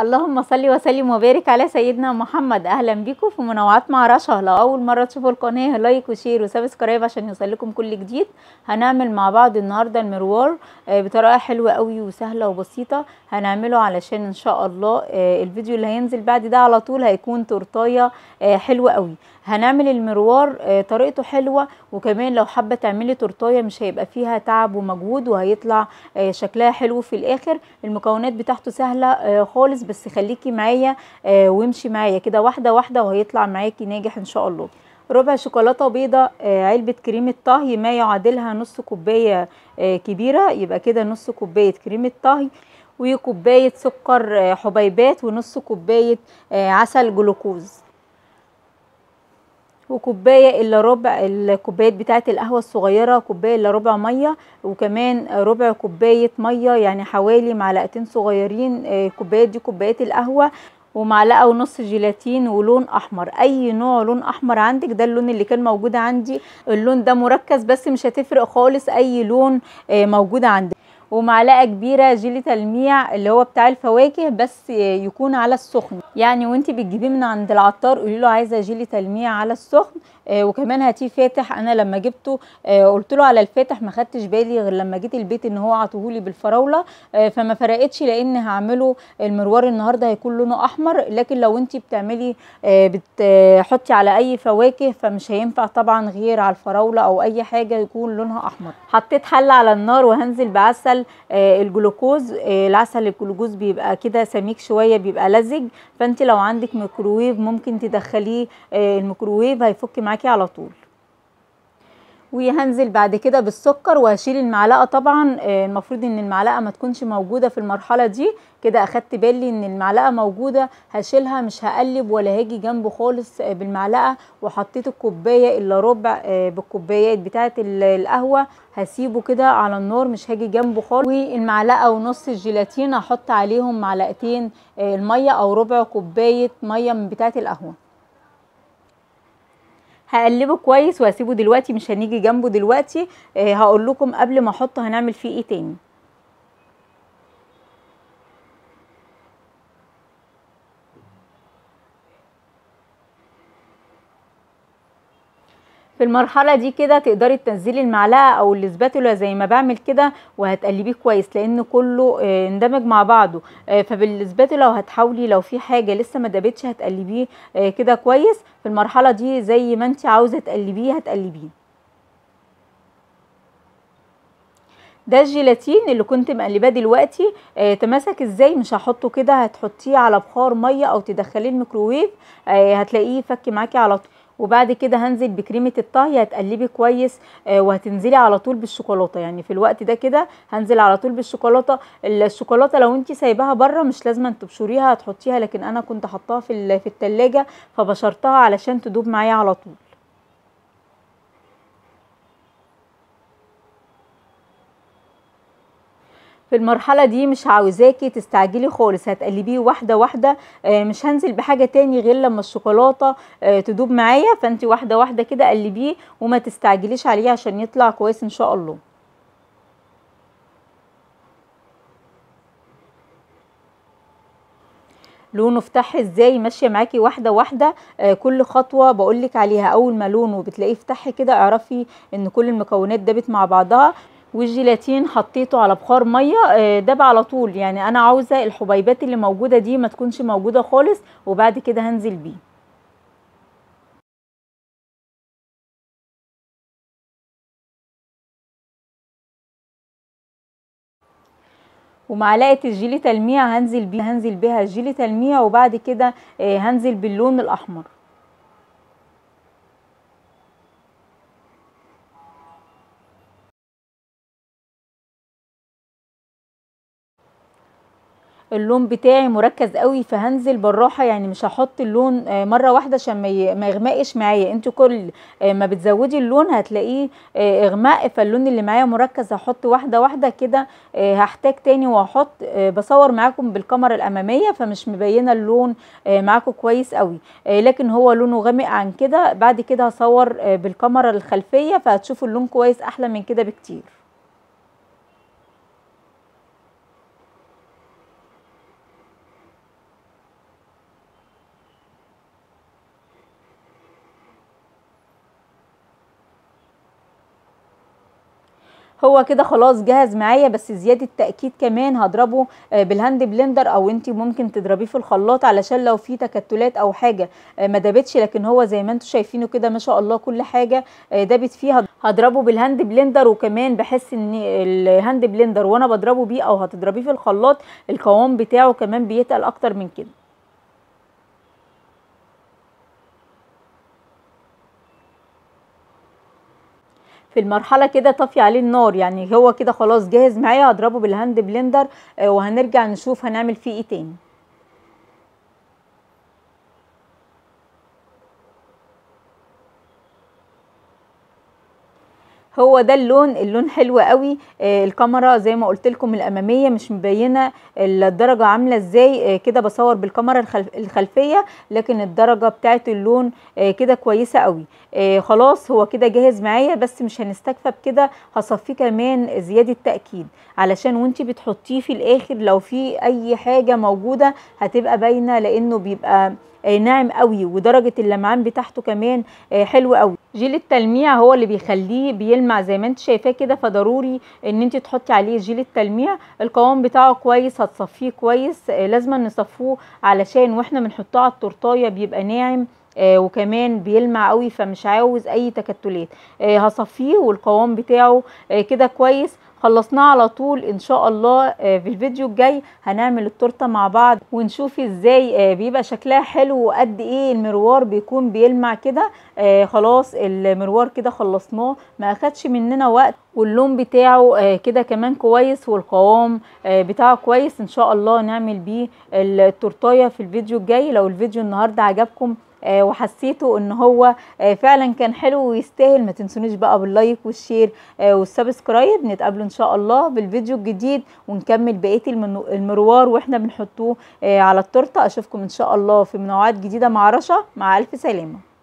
اللهم صل وسلم وبارك على سيدنا محمد اهلا بيكم في منوعات مع رشا لو اول مره تشوفوا القناه لايك وشير وسبسكرايب عشان يوصلكم كل جديد هنعمل مع بعض النهارده المروار آه، بطريقه حلوه قوي وسهله وبسيطه هنعمله علشان ان شاء الله آه، الفيديو اللي هينزل بعد ده على طول هيكون تورتايه آه، حلوه قوي هنعمل المروار آه، طريقته حلوه وكمان لو حابه تعملي تورتايه مش هيبقى فيها تعب ومجهود وهيطلع آه، شكلها حلو في الاخر المكونات بتاعته سهله آه، خالص بس خليكي معايا وامشي معايا كده واحده واحده وهيطلع معاكي ناجح ان شاء الله ربع شوكولاته بيضه علبه كريمه طهي ما يعادلها نص كوبايه كبيره يبقى كده نص كوبايه كريمه طهي وكوبايه سكر حبيبات ونص كوبايه عسل جلوكوز وكوبايه الا ربع الكوبايات بتاعه القهوه الصغيره كوبايه الا ربع ميه وكمان ربع كوبايه ميه يعني حوالي معلقتين صغيرين الكوبايات آه، دي كوبايات القهوه ومعلقه ونص جيلاتين ولون احمر اي نوع لون احمر عندك ده اللون اللي كان موجود عندي اللون ده مركز بس مش هتفرق خالص اي لون آه، موجود عندك ومعلقه كبيره جيلي تلميع اللي هو بتاع الفواكه بس يكون على السخن يعني وانت بتجيبيه من عند العطار قولي له عايزه جيلي تلميع على السخن آه، وكمان هاتيه فاتح انا لما جبته آه، قلت له على الفاتح ما خدتش بالي غير لما جيت البيت ان هو عطهولي بالفراوله آه، فما فرقتش لان هعمله المروار النهارده هيكون لونه احمر لكن لو انت بتعملي بتحطي على اي فواكه فمش هينفع طبعا غير على الفراوله او اي حاجه يكون لونها احمر حطيت حل على النار وهنزل بعسل العسل آه، الجلوكوز آه، العسل الجلوكوز بيبقى كده سميك شويه بيبقى لزج فانت لو عندك ميكروويف ممكن تدخليه آه، الميكروويف هيفك معاكي على طول وهنزل بعد كده بالسكر وهشيل المعلقه طبعا آه، المفروض ان المعلقه ما تكونش موجوده في المرحله دي كده اخدت بالي ان المعلقه موجوده هشيلها مش هقلب ولا هاجي جنبه خالص آه، بالمعلقه وحطيت الكوبايه الا ربع آه، بالكوبايات بتاعه القهوه هسيبه كده على النار مش هاجي جنبه خالص والمعلقه ونص الجيلاتين هحط عليهم معلقتين الميه او ربع كوبايه ميه من بتاعه القهوه هقلبه كويس واسيبه دلوقتي مش هنيجي جنبه دلوقتي آه، هقول لكم قبل ما احطه هنعمل فيه ايه تاني في المرحله دي كده تقدري تنزلي المعلقه او الاسباتولا زي ما بعمل كده وهتقلبيه كويس لان كله آه، اندمج مع بعضه آه، فبالاسباتولا وهتحاولي لو في حاجه لسه ما دابتش هتقلبيه آه، كده كويس في المرحله دي زي ما انت عاوزه تقلبيه هتقلبيه ده الجيلاتين اللي كنت مقلباه دلوقتي آه تماسك ازاي مش هحطه كده هتحطيه على بخار ميه او تدخليه الميكروويف آه هتلاقيه فك معاكي على طول وبعد كده هنزل بكريمه الطهي هتقلبي كويس آه، وهتنزلي على طول بالشوكولاته يعني في الوقت ده كده هنزل على طول بالشوكولاته الشوكولاته لو انت سايباها بره مش لازم تبشريها هتحطيها لكن انا كنت حطاها في التلاجة فبشرتها علشان تدوب معايا على طول في المرحله دي مش عاوزاكي تستعجلي خالص هتقلبيه واحده واحده آه، مش هنزل بحاجه تاني غير لما الشوكولاته آه، تدوب معايا فانت واحده واحده كده قلبيه وما تستعجليش عليه عشان يطلع كويس ان شاء الله لونه فتح ازاي ماشيه معاكي واحده واحده آه كل خطوه بقولك عليها اول ما لونه بتلاقيه فتح كده اعرفي ان كل المكونات دابت مع بعضها والجيلاتين حطيته على بخار ميه آه، داب على طول يعني انا عاوزه الحبيبات اللي موجوده دي ما تكونش موجوده خالص وبعد كده هنزل بيه ومعلقه الجيلي تلميع هنزل بيها هنزل بيها الجيلي تلميع وبعد كده آه، هنزل باللون الاحمر اللون بتاعي مركز قوي فهنزل بالراحه يعني مش هحط اللون آه، مره واحده عشان ما يغمقش معايا انتوا كل آه، ما بتزودي اللون هتلاقيه آه، اغماء فاللون اللي معايا مركز هحط واحده واحده كده هحتاج تاني وهحط بصور معاكم بالكاميرا الاماميه فمش مبينه اللون معاكم كويس قوي لكن هو لونه غامق عن كده بعد كده هصور بالكاميرا الخلفيه فهتشوفوا اللون كويس احلى من كده بكتير هو كده خلاص جاهز معايا بس زياده تاكيد كمان هضربه آه، بالهاند بلندر او انت ممكن تضربيه في الخلاط علشان لو في تكتلات او حاجه آه، ما دابتش لكن هو زي ما انتم شايفينه كده ما شاء الله كل حاجه آه، دابت فيها هضربه بالهاند بلندر وكمان بحس ان الهاند بلندر وانا بضربه بيه او هتضربيه في الخلاط القوام بتاعه كمان بيتقل اكتر من كده في المرحله كده طفي عليه النار يعني هو كده خلاص جاهز معايا هضربه بالهاند بلندر آه، وهنرجع نشوف هنعمل فيه ايه تاني هو ده اللون اللون حلو قوي آه الكاميرا زي ما قلت لكم الاماميه مش مبينه الدرجه عامله ازاي آه كده بصور بالكاميرا الخلف الخلفيه لكن الدرجه بتاعه اللون آه كده كويسه قوي آه خلاص هو كده جاهز معايا بس مش هنستكفى بكده هصفيه كمان زياده تاكيد علشان وانت بتحطيه في الاخر لو في اي حاجه موجوده هتبقى باينه لانه بيبقى آه، ناعم قوي ودرجه اللمعان بتاعته كمان آه، حلوه قوي جيل التلميع هو اللي بيخليه بيلمع زي ما انت شايفاه كده فضروري ان انت تحطي عليه جيل التلميع القوام بتاعه كويس هتصفيه كويس آه، لازم نصفوه علشان واحنا بنحطه على التورتايه بيبقى ناعم آه وكمان بيلمع قوي فمش عاوز اي تكتلات آه هصفيه والقوام بتاعه آه كده كويس خلصناه على طول ان شاء الله آه، في الفيديو الجاي هنعمل التورته مع بعض ونشوف ازاي آه، بيبقى شكلها حلو وقد ايه المروار بيكون بيلمع كده آه، خلاص المروار كده خلصناه ما اخدش مننا وقت واللون بتاعه كده كمان كويس والقوام بتاعه كويس ان شاء الله نعمل بيه التورتايه في الفيديو الجاي لو الفيديو النهارده عجبكم آه، وحسيتوا ان هو آه، فعلا كان حلو ويستاهل ما تنسونيش بقى باللايك والشير آه، والسبسكرايب نتقابلوا ان شاء الله بالفيديو الجديد ونكمل بقيه المروار واحنا بنحطوه على التورته اشوفكم ان شاء الله في منوعات جديده مع رشا مع الف سلامه